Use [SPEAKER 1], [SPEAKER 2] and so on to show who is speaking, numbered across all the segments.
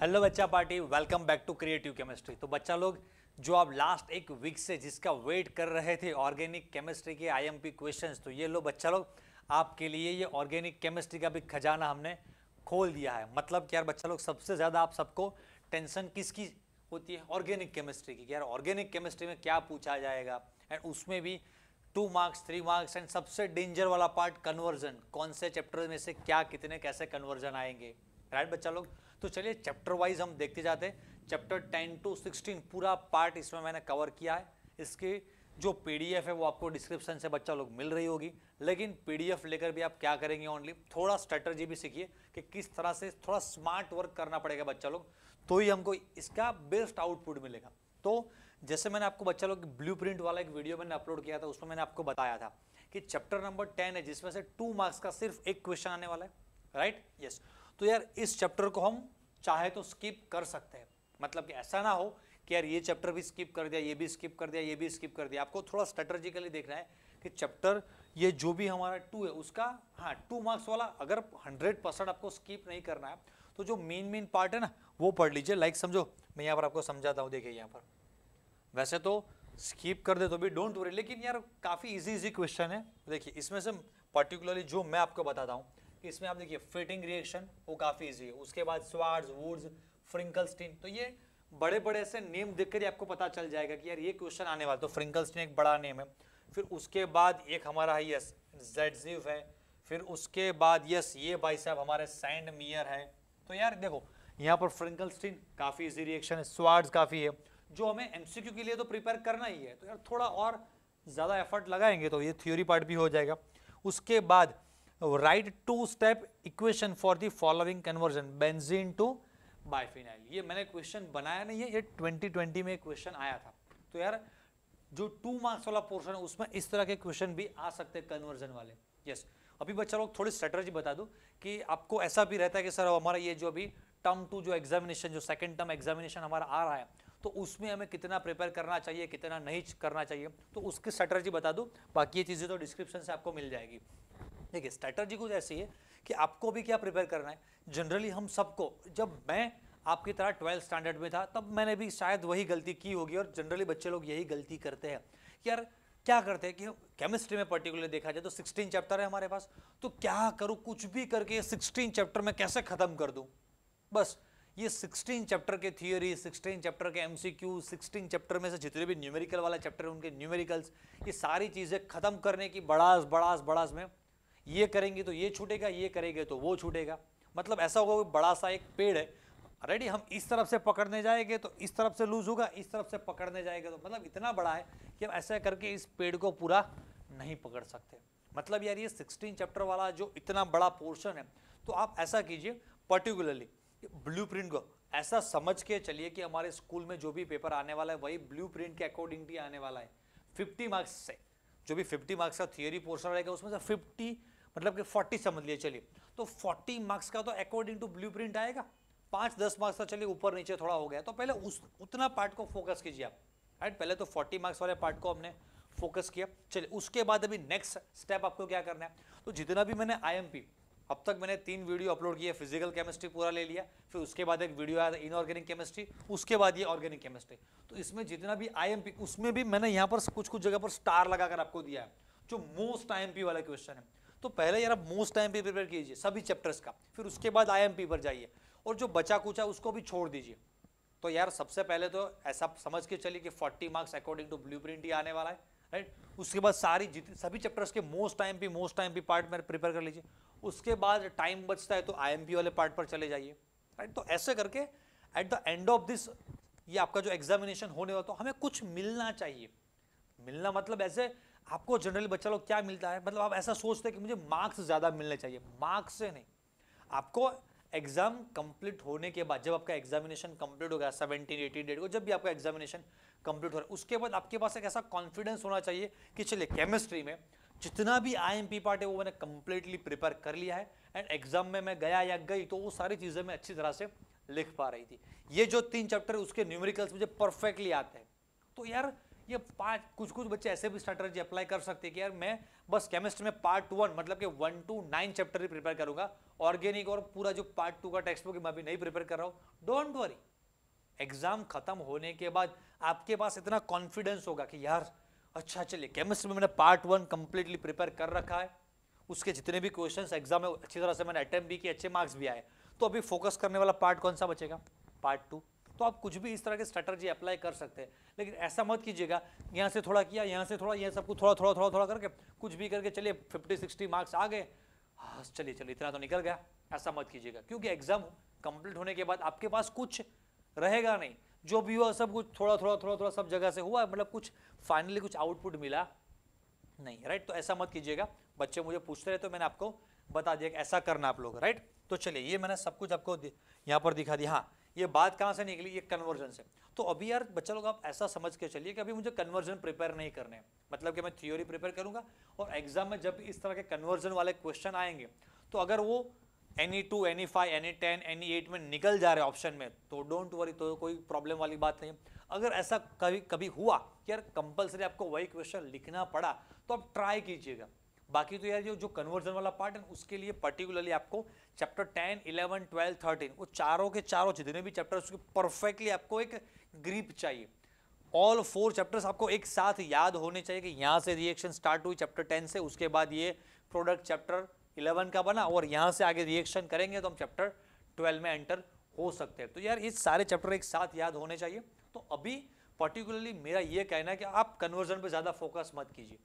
[SPEAKER 1] Hello बच्चा party welcome back to creative chemistry तो बच्चा लोग जो आप लास्ट एक वीक से जिसका वेट कर रहे थे ऑर्गेनिक केमिस्ट्री के आईएमपी क्वेश्चंस तो ये लो बच्चा लोग आपके लिए ये ऑर्गेनिक केमिस्ट्री का भी खजाना हमने खोल दिया है मतलब कि यार बच्चा लोग सबसे ज़्यादा आप सबको टेंशन किसकी होती है ऑर्गेनिक केमिस्ट्री की यार ऑर्गेनिक केमिस्ट्री में क्या पूछा जाएगा एंड उसमें भी two marks three marks and सबसे डेंजर वाला पार्ट कन्वर्जन कौन से चैप्टर में से क्या कितने कैसे कन्वर्जन आएंगे राइट बच्चा लोग तो चलिए चैप्टर वाइज हम देखते जाते हैं चैप्टर टेन टू सिक्सटीन पूरा पार्ट इसमें मैंने कवर किया है इसके जो पीडीएफ है वो आपको डिस्क्रिप्शन से बच्चा लोग मिल रही होगी लेकिन पीडीएफ लेकर भी आप क्या करेंगे ओनली थोड़ा स्ट्रेटर्जी भी सीखिए कि किस तरह से थोड़ा स्मार्ट वर्क करना पड़ेगा बच्चा लोग तो ही हमको इसका बेस्ट आउटपुट मिलेगा तो जैसे मैंने आपको बच्चा लोग ब्लू वाला एक वीडियो मैंने अपलोड किया था उसमें मैंने आपको बताया था कि चैप्टर नंबर टेन है जिसमें से टू मार्क्स का सिर्फ एक क्वेश्चन आने वाला है राइट right? Yes yes. तो यार इस चैप्टर को हम चाहे तो स्किप कर सकते हैं मतलब कि ऐसा ना हो कि यार ये चैप्टर भी स्किप कर दिया ये भी स्किप कर दिया ये भी स्किप कर दिया आपको थोड़ा स्ट्रेटर्जिकली देखना है कि चैप्टर ये जो भी हमारा टू है उसका हाँ टू मार्क्स वाला अगर हंड्रेड परसेंट आपको स्किप नहीं करना है तो जो मेन मेन पार्ट है ना वो पढ़ लीजिए लाइक समझो मैं यहाँ पर आपको समझाता हूँ देखिए यहाँ पर वैसे तो स्किप कर दे तो भी डोंट वरी लेकिन यार काफ़ी इजी इजी क्वेश्चन है देखिए इसमें से पर्टिकुलरली जो मैं आपको बताता हूँ इसमें आप देखिए फिटिंग रिएक्शन वो काफ़ी ईजी है उसके बाद स्वार्ज वुड्स फ्रिंकल स्टीन तो ये बड़े बड़े ऐसे नेम देख कर आपको पता चल जाएगा कि यार ये क्वेश्चन आने वाला तो फ्रिंकल स्टीन एक बड़ा नेम है फिर उसके बाद एक हमारा यस जेडजिव है फिर उसके बाद यस ये भाई साहब हमारे सैंड मियर है तो यार देखो यहाँ पर फ्रिंकल स्टीन काफ़ी इजी रिएक्शन है स्वार्ड्स काफ़ी है जो हमें एमसीक्यू के लिए तो प्रिपेयर करना ही है तो यार थोड़ा और ज़्यादा एफर्ट लगाएंगे तो ये थ्योरी पार्ट भी हो जाएगा उसके बाद write two step equation for the following conversion benzene to biphenyl ये मैंने क्वेश्चन बनाया नहीं है ये 2020 में क्वेश्चन आया था तो यार जो टू मार्क्स वाला पोर्शन है उसमें इस तरह के क्वेश्चन भी आ सकते हैं कन्वर्जन वाले यस yes. अभी बच्चा लोग थोड़ी स्ट्रेटर्जी बता दूं कि आपको ऐसा भी रहता है कि सर हमारा ये जो अभी टर्म टू जो एग्जामिनेशन जो सेकंड टर्म एग्जामिनेशन हमारा आ रहा है तो उसमें हमें कितना प्रिपेयर करना चाहिए कितना नहीं करना चाहिए तो उसकी स्ट्रेटर्जी बता दूँ बाकी ये चीज़ें तो डिस्क्रिप्शन से आपको मिल जाएगी देखिए स्ट्रैटर्जी कुछ ऐसी है कि आपको भी क्या प्रिपेयर करना है जनरली हम सबको जब मैं आपकी तरह ट्वेल्थ स्टैंडर्ड में था तब मैंने भी शायद वही गलती की होगी और जनरली बच्चे लोग यही गलती करते हैं यार क्या करते हैं कि केमिस्ट्री में पर्टिकुलर देखा जाए तो 16 चैप्टर है हमारे पास तो क्या करूँ कुछ भी करके 16 चैप्टर में कैसे ख़त्म कर दूँ बस ये 16 चैप्टर के थियोरी 16 चैप्टर के एमसीक्यू 16 चैप्टर में से जितने भी न्यूमेरिकल वाला चैप्टर है उनके न्यूमेरिकल्स ये सारी चीज़ें ख़त्म करने की बड़ास बड़ास बड़ास में ये करेंगे तो ये छूटेगा ये करेंगे तो वो छूटेगा मतलब ऐसा होगा कि बड़ा सा एक पेड़ है रेडी हम इस तरफ से पकड़ने जाएंगे तो इस तरफ से लूज होगा इस तरफ से पकड़ने जाएंगे तो मतलब इतना बड़ा है कि हम ऐसा करके इस पेड़ को पूरा नहीं पकड़ सकते मतलब यार ये सिक्सटीन चैप्टर वाला जो इतना बड़ा पोर्शन है तो आप ऐसा कीजिए पर्टिकुलरली प्रिंट को ऐसा समझ के चलिए कि हमारे स्कूल में जो भी पेपर आने वाला है वही प्रिंट के अकॉर्डिंगली आने वाला है फिफ्टी मार्क्स से जो भी फिफ्टी मार्क्स का थियोरी पोर्शन रहेगा उसमें से फिफ्टी मतलब कि 40 समझ लिए चलिए तो 40 मार्क्स का तो अकॉर्डिंग टू ब्लू आएगा पाँच दस मार्क्स का तो चलिए ऊपर नीचे थोड़ा हो गया तो पहले उस उतना पार्ट को फोकस कीजिए आप राइट पहले तो 40 मार्क्स वाले पार्ट को हमने फोकस किया चलिए उसके बाद अभी नेक्स्ट स्टेप आपको क्या करना है तो जितना भी मैंने आई अब तक मैंने तीन वीडियो अपलोड किए फिजिकल केमिस्ट्री पूरा ले लिया फिर उसके बाद एक वीडियो आया था इनऑर्गेनिक केमिस्ट्री उसके बाद ये ऑर्गेनिक केमिस्ट्री तो इसमें जितना भी आई उसमें भी मैंने यहाँ पर कुछ कुछ जगह पर स्टार लगाकर आपको दिया है जो मोस्ट आई वाला क्वेश्चन है तो पहले यार मोस्ट टाइम पे प्रिपेयर कीजिए सभी चैप्टर्स का फिर उसके बाद आई पर जाइए और जो बचा कुचा उसको भी छोड़ दीजिए तो यार सबसे पहले तो ऐसा समझ के चलिए कि 40 मार्क्स अकॉर्डिंग टू ब्लू ही आने वाला है राइट उसके बाद सारी जितनी सभी चैप्टर्स के मोस्ट टाइम भी मोस्ट टाइम भी पार्ट में प्रिपेयर कर लीजिए उसके बाद टाइम बचता है तो आई वाले पार्ट पर चले जाइए राइट तो ऐसे करके at the end of this ये आपका जो एग्जामिनेशन होने वाला तो हमें कुछ मिलना चाहिए मिलना मतलब ऐसे आपको जनरली बच्चा लोग क्या मिलता है मतलब आप ऐसा सोचते हैं कि मुझे मार्क्स ज़्यादा मिलने चाहिए मार्क्स से नहीं आपको एग्ज़ाम कंप्लीट होने के बाद जब आपका एग्जामिनेशन कंप्लीट हो गया सेवेंटीन एटीन डेट को जब भी आपका एग्जामिनेशन कंप्लीट हो रहा है उसके बाद आपके पास एक ऐसा कॉन्फिडेंस होना चाहिए कि चलिए केमिस्ट्री में जितना भी आई पार्ट है वो मैंने कंप्लीटली प्रिपेयर कर लिया है एंड एग्जाम में मैं गया या गई तो वो सारी चीज़ें मैं अच्छी तरह से लिख पा रही थी ये जो तीन चैप्टर उसके न्यूमेरिकल्स मुझे परफेक्टली आते हैं तो यार ये पाँच कुछ कुछ बच्चे ऐसे भी स्ट्रेटर्जी अप्लाई कर सकते हैं कि यार मैं बस केमिस्ट्री में पार्ट वन मतलब कि वन टू नाइन चैप्टर ही प्रिपेयर करूंगा ऑर्गेनिक और पूरा जो पार्ट टू का टेक्स्ट बुक मैं अभी नहीं प्रिपेयर कर रहा हूँ डोंट वरी एग्जाम खत्म होने के बाद आपके पास इतना कॉन्फिडेंस होगा कि यार अच्छा चलिए केमिस्ट्री में मैंने पार्ट वन कंप्लीटली प्रिपेयर कर रखा है उसके जितने भी क्वेश्चंस एग्जाम में अच्छी तरह से मैंने अटैम्प्ट भी किए अच्छे मार्क्स भी आए तो अभी फोकस करने वाला पार्ट कौन सा बचेगा पार्ट टू तो आप कुछ भी इस तरह के स्ट्रेटर्जी अप्लाई कर सकते हैं लेकिन ऐसा मत कीजिएगा यहाँ से थोड़ा किया यहाँ से थोड़ा यहाँ सब कुछ थोड़ा थोड़ा थोड़ा थोड़ा करके कुछ भी करके चलिए फिफ्टी सिक्सटी मार्क्स आ गए हाँ चलिए चलिए इतना तो निकल गया ऐसा मत कीजिएगा क्योंकि एग्जाम कंप्लीट होने के बाद आपके पास कुछ रहेगा नहीं जो भी हुआ सब कुछ थोड़ा थोड़ा थोड़ा थोड़ा सब जगह से हुआ मतलब कुछ फाइनली कुछ आउटपुट मिला नहीं राइट तो ऐसा मत कीजिएगा बच्चे मुझे पूछते रहे तो मैंने आपको बता दिया ऐसा करना आप लोग राइट तो चलिए ये मैंने सब कुछ आपको यहाँ पर दिखा दिया हाँ ये बात कहाँ से निकली ये कन्वर्जन से तो अभी यार बच्चा लोग आप ऐसा समझ के चलिए कि अभी मुझे कन्वर्जन प्रिपेयर नहीं करने मतलब कि मैं थ्योरी प्रिपेयर करूँगा और एग्जाम में जब इस तरह के कन्वर्जन वाले क्वेश्चन आएंगे तो अगर वो any two any five any ten any eight में निकल जा रहे ऑप्शन में तो डोंट वरी तो कोई प्रॉब्लम वाली बात नहीं अगर ऐसा कभी कभी हुआ कि यार कंपलसरी आपको वही क्वेश्चन लिखना पड़ा तो आप ट्राई कीजिएगा बाकी तो यार ये जो कन्वर्जन वाला पार्ट है उसके लिए पर्टिकुलरली आपको chapter ten eleven twelve thirteen वो चारों के चारों जितने भी चैप्टर उसके परफेक्टली आपको एक ग्रीप चाहिए ऑल फोर चैप्टर्स आपको एक साथ याद होने चाहिए कि यहाँ से रिएक्शन स्टार्ट हुई चैप्टर टेन से उसके बाद ये प्रोडक्ट चैप्टर इलेवन का बना और यहाँ से आगे रिएक्शन करेंगे तो हम चैप्टर ट्वेल्व में एंटर हो सकते हैं तो यार ये सारे चैप्टर एक साथ याद होने चाहिए तो अभी पर्टिकुलरली मेरा ये कहना है कि आप कन्वर्जन पर ज़्यादा फोकस मत कीजिए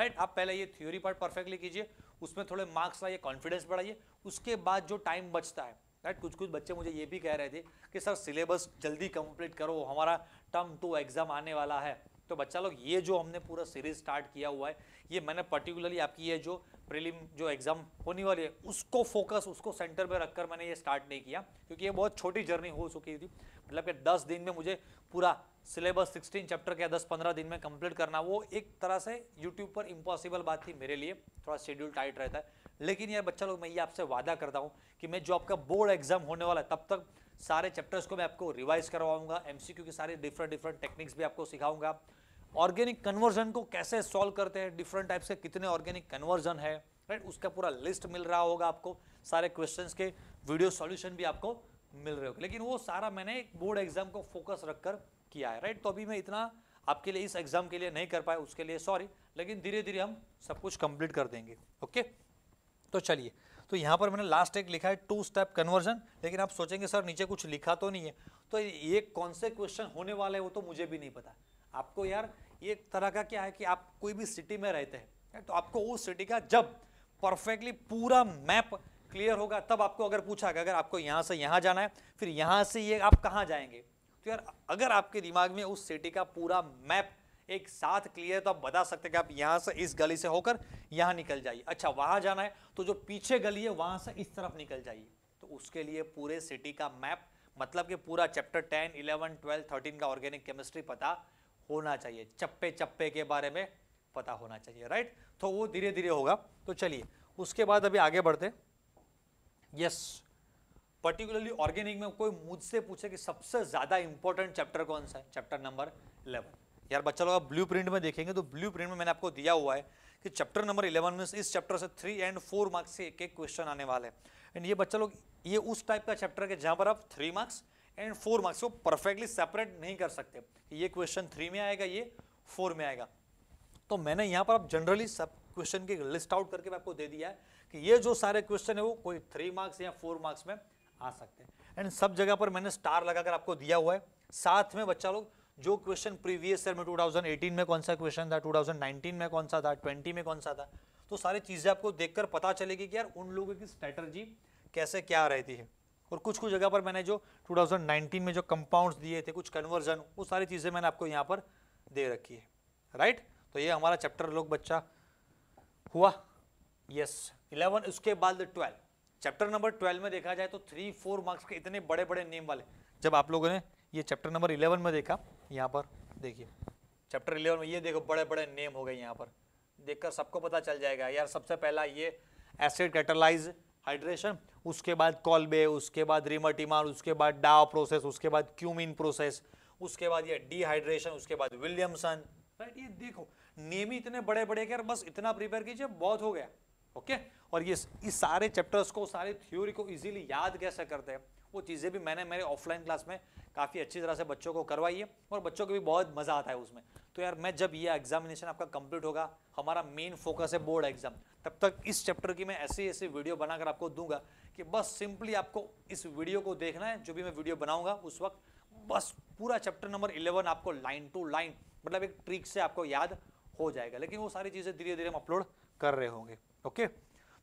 [SPEAKER 1] राइट आप पहले ये थ्योरी पार्ट परफेक्टली कीजिए उसमें थोड़े मार्क्स लाइए कॉन्फिडेंस बढ़ाइए उसके बाद जो टाइम बचता है राइट कुछ कुछ बच्चे मुझे ये भी कह रहे थे कि सर सिलेबस जल्दी कंप्लीट करो हमारा टर्म टू एग्जाम आने वाला है तो बच्चा लोग ये जो हमने पूरा सीरीज स्टार्ट किया हुआ है ये मैंने पर्टिकुलरली आपकी ये जो प्रीलिम जो एग्ज़ाम होने वाली है उसको फोकस उसको सेंटर में रखकर मैंने ये स्टार्ट नहीं किया क्योंकि ये बहुत छोटी जर्नी हो चुकी थी मतलब कि 10 दिन में मुझे पूरा सिलेबस 16 चैप्टर के 10-15 दिन में कंप्लीट करना वो एक तरह से यूट्यूब पर इम्पॉसिबल बात थी मेरे लिए थोड़ा शेड्यूल टाइट रहता है लेकिन यार बच्चा लोग मैं ये आपसे वादा करता हूँ कि मैं जो आपका बोर्ड एग्जाम होने वाला है तब तक सारे चैप्टर्स को मैं आपको रिवाइज करवाऊंगा क्यू के सारे डिफरेंट डिफरेंट टेक्निक्स भी आपको सिखाऊंगा ऑर्गेनिक कन्वर्जन को कैसे सॉल्व करते हैं डिफरेंट टाइप्स के कितने ऑर्गेनिक कन्वर्जन है राइट उसका पूरा लिस्ट मिल रहा होगा आपको सारे क्वेश्चंस के वीडियो सॉल्यूशन भी आपको मिल रहे हो लेकिन वो सारा मैंने एक बोर्ड एग्जाम को फोकस रखकर किया है राइट तो अभी मैं इतना आपके लिए इस एग्जाम के लिए नहीं कर पाया उसके लिए सॉरी लेकिन धीरे धीरे हम सब कुछ कंप्लीट कर देंगे ओके तो चलिए तो यहाँ पर मैंने लास्ट एक लिखा है टू स्टेप कन्वर्जन लेकिन आप सोचेंगे सर नीचे कुछ लिखा तो नहीं है तो ये कौन से क्वेश्चन होने वाले वो तो मुझे भी नहीं पता आपको यार ये तरह का क्या है कि आप कोई भी सिटी में रहते हैं तो आपको उस सिटी का जब परफेक्टली पूरा मैप क्लियर होगा तब आपको अगर पूछा अगर आपको यहाँ से यहाँ जाना है फिर यहाँ से ये आप कहाँ जाएंगे तो यार अगर आपके दिमाग में उस सिटी का पूरा मैप एक साथ क्लियर तो आप बता सकते हैं कि आप यहाँ से इस गली से होकर यहाँ निकल जाइए अच्छा वहाँ जाना है तो जो पीछे गली है वहाँ से इस तरफ निकल जाइए तो उसके लिए पूरे सिटी का मैप मतलब कि पूरा chapter ten eleven twelve thirteen का ऑर्गेनिक केमिस्ट्री पता होना चाहिए चप्पे चप्पे के बारे में पता होना चाहिए राइट तो वो धीरे धीरे होगा तो चलिए उसके बाद अभी आगे बढ़ते हैं यस पर्टिकुलरली ऑर्गेनिक में कोई मुझसे पूछे कि सबसे ज़्यादा इंपॉर्टेंट चैप्टर कौन सा है चैप्टर नंबर इलेवन यार बच्चा लोग आप ब्लू प्रिंट में देखेंगे तो ब्लू प्रिंट में मैंने आपको दिया हुआ है कि चैप्टर नंबर इलेवन में इस चैप्टर से थ्री एंड फोर मार्क्स से एक एक क्वेश्चन आने वाले एंड ये बच्चा लोग ये उस टाइप का चैप्टर है जहाँ पर आप three marks and four marks को परफेक्टली सेपरेट नहीं कर सकते ये क्वेश्चन थ्री में आएगा ये फोर में आएगा तो मैंने यहाँ पर आप जनरली सब क्वेश्चन के लिस्ट आउट करके मैं आपको दे दिया है कि ये जो सारे क्वेश्चन है वो कोई थ्री मार्क्स या फोर मार्क्स में आ सकते हैं एंड सब जगह पर मैंने स्टार लगाकर आपको दिया हुआ है साथ में बच्चा लोग जो क्वेश्चन प्रीवियस ईयर में 2018 में कौन सा क्वेश्चन था 2019 में कौन सा था 20 में कौन सा था तो सारी चीज़ें आपको देखकर पता चलेगी कि यार उन लोगों की स्ट्रैटर्जी कैसे क्या रहती है और कुछ कुछ जगह पर मैंने जो 2019 में जो कंपाउंड्स दिए थे कुछ कन्वर्जन वो सारी चीज़ें मैंने आपको यहाँ पर दे रखी है राइट तो ये हमारा चैप्टर लोग बच्चा हुआ यस इलेवन उसके बाद ट्वेल्व चैप्टर नंबर ट्वेल्व में देखा जाए तो थ्री फोर मार्क्स के इतने बड़े बड़े नेम वाले जब आप लोगों ने ये चैप्टर नंबर इलेवन में देखा यहाँ पर देखिए चैप्टर इलेवन में ये देखो बड़े बड़े नेम हो गए यहाँ पर देखकर सबको पता चल जाएगा यार सबसे पहला ये एसिड कैटलाइज हाइड्रेशन उसके बाद कॉलबे उसके बाद रिमटिमान उसके बाद डाव प्रोसेस उसके बाद क्यूमिन प्रोसेस उसके बाद ये डिहाइड्रेशन उसके बाद विलियमसन राइट ये देखो नेम ही इतने बड़े बड़े के बस इतना प्रिपेयर कीजिए बहुत हो गया ओके और ये इस सारे चैप्टर्स को सारे थ्योरी को इजीली याद कैसे करते हैं वो चीज़ें भी मैंने मेरे ऑफलाइन क्लास में काफ़ी अच्छी तरह से बच्चों को करवाई है और बच्चों को भी बहुत मज़ा आता है उसमें तो यार मैं जब ये एग्जामिनेशन आपका कंप्लीट होगा हमारा मेन फोकस है बोर्ड एग्जाम तब तक इस चैप्टर की मैं ऐसी ऐसी वीडियो बनाकर आपको दूंगा कि बस सिंपली आपको इस वीडियो को देखना है जो भी मैं वीडियो बनाऊंगा उस वक्त बस पूरा चैप्टर नंबर इलेवन आपको लाइन टू लाइन मतलब एक ट्रिक से आपको याद हो जाएगा लेकिन वो सारी चीज़ें धीरे धीरे हम अपलोड कर रहे होंगे ओके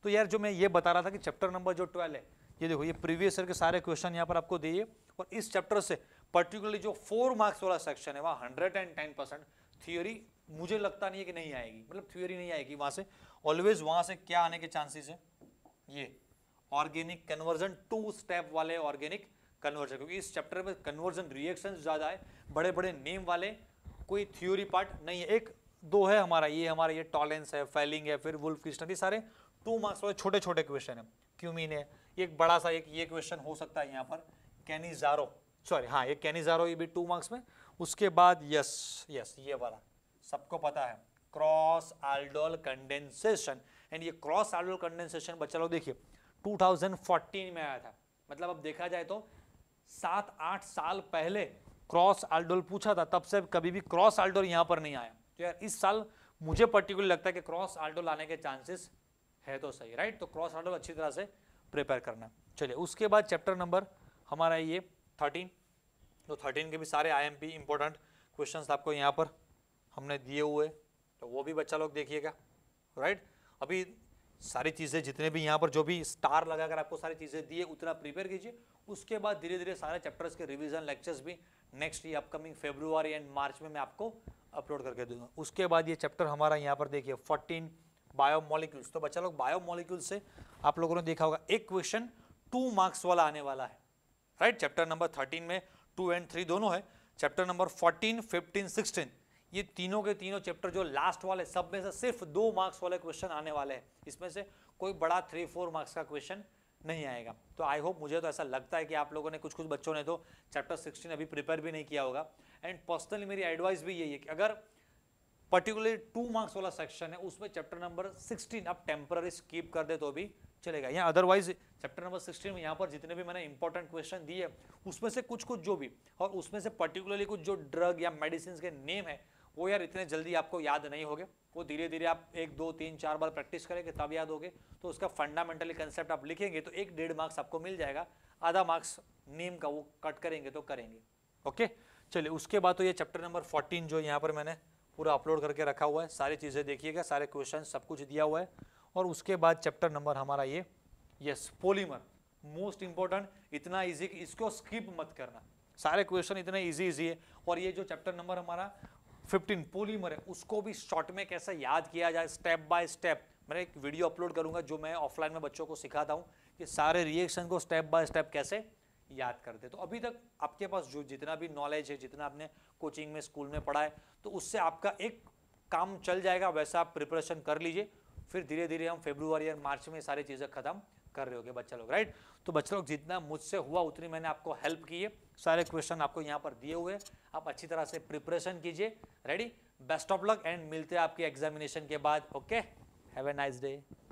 [SPEAKER 1] तो यार जो मैं ये बता रहा था कि चैप्टर नंबर जो ट्वेल्व है ये देखो ये प्रीवियस ईयर के सारे क्वेश्चन यहाँ पर आपको दिए और इस चैप्टर से पर्टिकुलरली जो फोर मार्क्स वाला सेक्शन है वहाँ hundred and ten percent theory मुझे लगता नहीं है कि नहीं आएगी मतलब थ्योरी नहीं आएगी वहाँ से ऑलवेज वहाँ से क्या आने के चांसेस है ये ऑर्गेनिक कन्वर्जन टू स्टेप वाले ऑर्गेनिक कन्वर्जन क्योंकि इस चैप्टर में कन्वर्जन रिएक्शन ज़्यादा है बड़े बड़े नेम वाले कोई थ्योरी पार्ट नहीं है एक दो है हमारा ये हमारा ये टॉलेंस है फेलिंग है फिर वुल्फ क्रिस्टन ये सारे टू मार्क्स वाले छोटे छोटे क्वेश्चन है क्यूमीन है एक बड़ा सा एक ये क्वेश्चन हो सकता है यहाँ पर जारो सॉरी हाँ ये जारो ये भी टू मार्क्स में उसके बाद यस यस ये वाला सबको पता है क्रॉस आल्डोल कंडेंसेशन एंड ये क्रॉस आल्डोल कंडेंसेशन बच्चा लोग देखिए 2014 में आया था मतलब अब देखा जाए तो सात आठ साल पहले क्रॉस आल्डोल पूछा था तब से कभी भी क्रॉस आल्डोल यहाँ पर नहीं आया तो यार इस साल मुझे पर्टिकुलर लगता है कि क्रॉस आल्टो लाने के चांसेस है तो सही राइट तो क्रॉस आल्टो अच्छी तरह से प्रिपेयर करना चलिए उसके बाद चैप्टर नंबर हमारा ये थर्टीन तो थर्टीन के भी सारे I M P important question आपको यहाँ पर हमने दिए हुए तो वो भी बच्चा लोग देखिएगा राइट अभी सारी चीज़ें जितने भी यहाँ पर जो भी स्टार लगाकर आपको सारी चीज़ें दिए उतना प्रिपेयर कीजिए उसके बाद धीरे धीरे सारे चैप्टर्स के रिवीजन लेक्चर्स भी नेक्स्ट ये अपकमिंग फेब्रुआरी एंड मार्च में मैं आपको अपलोड करके दूंगा उसके बाद ये चैप्टर हमारा यहाँ पर देखिए फोर्टीन बायोमोलिक्यूल्स तो बच्चा लोग बायोमोलिक्यूल से आप लोगों ने देखा होगा एक क्वेश्चन टू मार्क्स वाला आने वाला है राइट चैप्टर नंबर थर्टीन में टू एंड थ्री दोनों है chapter number fourteen fifteen sixteen ये तीनों के तीनों चैप्टर जो लास्ट वाले सब में से सिर्फ दो मार्क्स वाले क्वेश्चन आने वाले हैं इसमें से कोई बड़ा थ्री फोर मार्क्स का क्वेश्चन नहीं आएगा तो आई होप मुझे तो ऐसा लगता है कि आप लोगों ने कुछ कुछ बच्चों ने तो चैप्टर सिक्सटीन अभी प्रिपेयर भी नहीं किया होगा एंड पर्सनली मेरी एडवाइस भी यही है कि अगर पर्टिकुलरली टू मार्क्स वाला सेक्शन है उसमें चैप्टर नंबर सिक्सटीन आप टेम्पररी स्कीप कर दे तो भी चलेगा यहाँ अदरवाइज चैप्टर नंबर सिक्सटीन में यहाँ पर जितने भी मैंने इंपॉर्टेंट क्वेश्चन दिए उसमें से कुछ कुछ जो भी और उसमें से पर्टिकुलरली कुछ जो ड्रग या मेडिसिन के नेम है वो यार इतने जल्दी आपको याद नहीं होगे वो धीरे धीरे आप एक दो तीन चार बार प्रैक्टिस करेंगे तब याद होगे तो उसका फंडामेंटली कंसेप्ट आप लिखेंगे तो एक डेढ़ मार्क्स आपको मिल जाएगा आधा मार्क्स नीम का वो कट करेंगे तो करेंगे ओके चलिए उसके बाद तो ये चैप्टर नंबर फोर्टीन जो यहाँ पर मैंने पूरा अपलोड करके रखा हुआ है सारी चीज़ें देखिएगा सारे क्वेश्चन सब कुछ दिया हुआ है और उसके बाद चैप्टर नंबर हमारा ये यस पोलीमर मोस्ट इंपॉर्टेंट इतना ईजी इसको स्किप मत करना सारे क्वेश्चन इतने ईजी इजी है और ये जो चैप्टर नंबर हमारा फिफ्टीन पोलीमर है उसको भी शॉर्ट में कैसे याद किया जाए स्टेप बाय स्टेप मैं एक वीडियो अपलोड करूंगा जो मैं ऑफलाइन में बच्चों को सिखाता हूँ कि सारे रिएक्शन को स्टेप बाय स्टेप कैसे याद करते तो अभी तक आपके पास जो जितना भी नॉलेज है जितना आपने कोचिंग में स्कूल में पढ़ा है तो उससे आपका एक काम चल जाएगा वैसा आप प्रिपरेशन कर लीजिए फिर धीरे धीरे हम फेब्रुवरी और मार्च में सारी चीज़ें खत्म कर रहे हो गए बच्चा लोग राइट तो बच्चा लोग जितना मुझसे हुआ उतनी मैंने आपको हेल्प की है सारे क्वेश्चन आपको यहाँ पर दिए हुए आप अच्छी तरह से प्रिपरेशन कीजिए ready best of luck and मिलते हैं आपके एग्जामिनेशन के बाद okay have a nice day